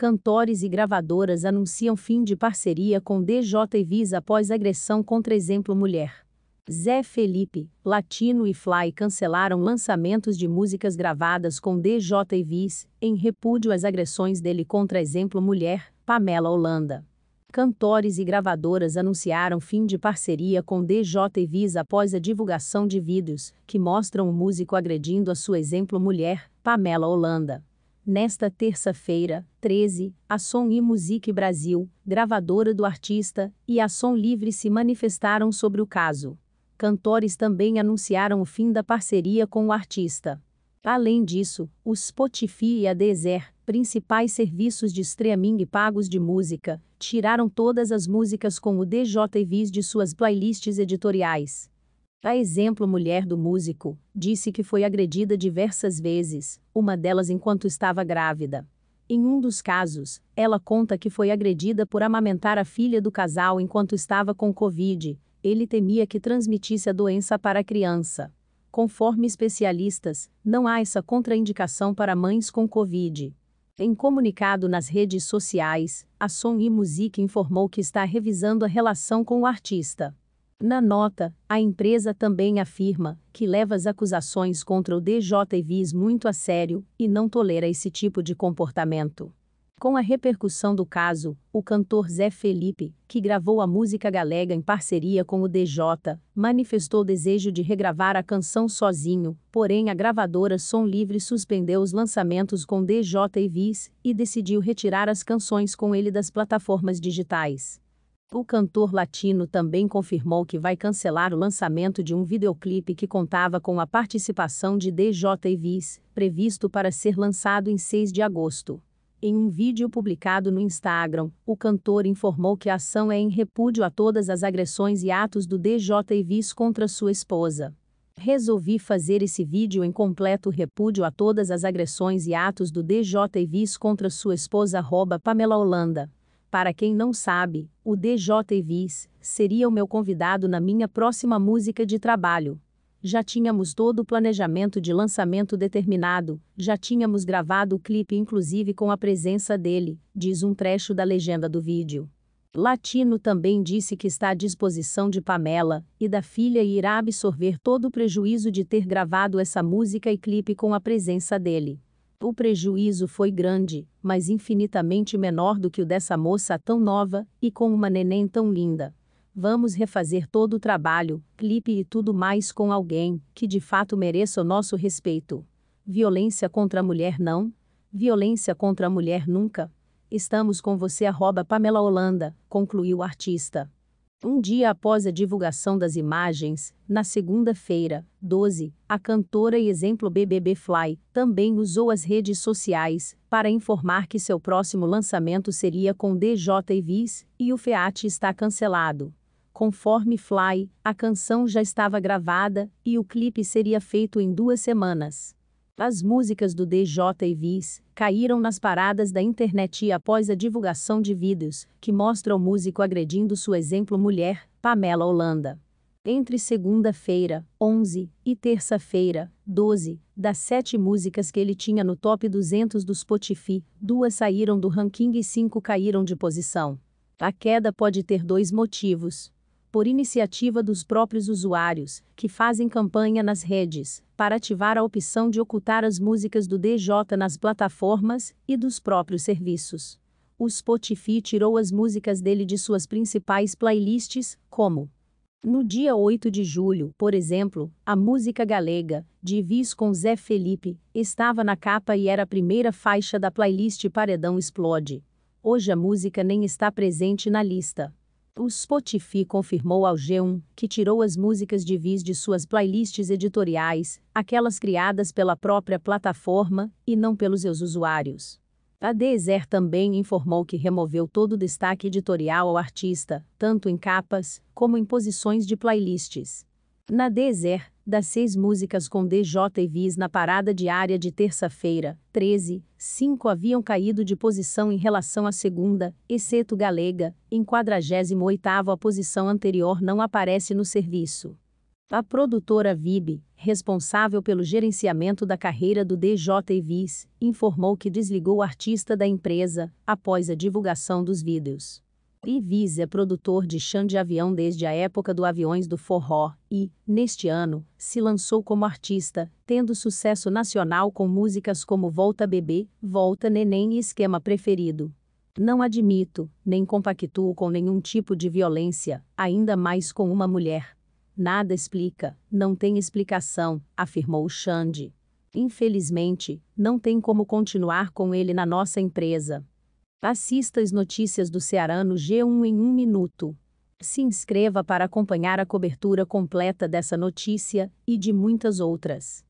Cantores e gravadoras anunciam fim de parceria com DJ e Visa após agressão contra exemplo mulher. Zé Felipe, Latino e Fly cancelaram lançamentos de músicas gravadas com DJ e Viz, em repúdio às agressões dele contra exemplo mulher, Pamela Holanda. Cantores e gravadoras anunciaram fim de parceria com DJ e Viz após a divulgação de vídeos que mostram o músico agredindo a sua exemplo mulher, Pamela Holanda. Nesta terça-feira, 13, a Som e Musique Brasil, gravadora do artista, e a Som Livre se manifestaram sobre o caso. Cantores também anunciaram o fim da parceria com o artista. Além disso, o Spotify e a Deezer, principais serviços de streaming pagos de música, tiraram todas as músicas com o DJVs de suas playlists editoriais. A exemplo mulher do músico, disse que foi agredida diversas vezes, uma delas enquanto estava grávida. Em um dos casos, ela conta que foi agredida por amamentar a filha do casal enquanto estava com Covid. Ele temia que transmitisse a doença para a criança. Conforme especialistas, não há essa contraindicação para mães com Covid. Em comunicado nas redes sociais, a Som e Music informou que está revisando a relação com o artista. Na nota, a empresa também afirma que leva as acusações contra o DJ Viz muito a sério e não tolera esse tipo de comportamento. Com a repercussão do caso, o cantor Zé Felipe, que gravou a música Galega em parceria com o DJ, manifestou desejo de regravar a canção sozinho, porém a gravadora Som Livre suspendeu os lançamentos com DJ Viz e decidiu retirar as canções com ele das plataformas digitais. O cantor latino também confirmou que vai cancelar o lançamento de um videoclipe que contava com a participação de DJ Ives, previsto para ser lançado em 6 de agosto. Em um vídeo publicado no Instagram, o cantor informou que a ação é em repúdio a todas as agressões e atos do DJ Ives contra sua esposa. Resolvi fazer esse vídeo em completo repúdio a todas as agressões e atos do DJ Ives contra sua esposa Pamela Holanda. Para quem não sabe, o DJ Viz seria o meu convidado na minha próxima música de trabalho. Já tínhamos todo o planejamento de lançamento determinado, já tínhamos gravado o clipe inclusive com a presença dele, diz um trecho da legenda do vídeo. Latino também disse que está à disposição de Pamela e da filha e irá absorver todo o prejuízo de ter gravado essa música e clipe com a presença dele. O prejuízo foi grande, mas infinitamente menor do que o dessa moça tão nova e com uma neném tão linda. Vamos refazer todo o trabalho, clipe e tudo mais com alguém que de fato mereça o nosso respeito. Violência contra a mulher não. Violência contra a mulher nunca. Estamos com você, arroba Pamela Holanda, concluiu o artista. Um dia após a divulgação das imagens, na segunda-feira, 12, a cantora e exemplo BBB Fly também usou as redes sociais para informar que seu próximo lançamento seria com DJ Viz e o Feat está cancelado. Conforme Fly, a canção já estava gravada e o clipe seria feito em duas semanas. As músicas do DJ e Viz caíram nas paradas da internet após a divulgação de vídeos que mostram o músico agredindo sua exemplo mulher, Pamela Holanda. Entre segunda-feira, 11, e terça-feira, 12, das sete músicas que ele tinha no top 200 do Spotify, duas saíram do ranking e cinco caíram de posição. A queda pode ter dois motivos por iniciativa dos próprios usuários, que fazem campanha nas redes, para ativar a opção de ocultar as músicas do DJ nas plataformas e dos próprios serviços. O Spotify tirou as músicas dele de suas principais playlists, como no dia 8 de julho, por exemplo, a música galega, de Viz com Zé Felipe, estava na capa e era a primeira faixa da playlist Paredão Explode. Hoje a música nem está presente na lista. O Spotify confirmou ao G1 que tirou as músicas de Viz de suas playlists editoriais, aquelas criadas pela própria plataforma e não pelos seus usuários. A Deezer também informou que removeu todo o destaque editorial ao artista, tanto em capas como em posições de playlists. Na Deezer, das seis músicas com DJ e Viz na parada diária de terça-feira, 13, cinco haviam caído de posição em relação à segunda, exceto Galega, em 48ª a posição anterior não aparece no serviço. A produtora VIB, responsável pelo gerenciamento da carreira do DJ Evis, informou que desligou o artista da empresa após a divulgação dos vídeos. Ivis é produtor de chão de avião desde a época do Aviões do Forró e, neste ano, se lançou como artista, tendo sucesso nacional com músicas como Volta Bebê, Volta Neném e Esquema Preferido. Não admito, nem compactuo com nenhum tipo de violência, ainda mais com uma mulher. Nada explica, não tem explicação, afirmou Xande. Infelizmente, não tem como continuar com ele na nossa empresa. Assista as notícias do Ceará no G1 em um minuto. Se inscreva para acompanhar a cobertura completa dessa notícia e de muitas outras.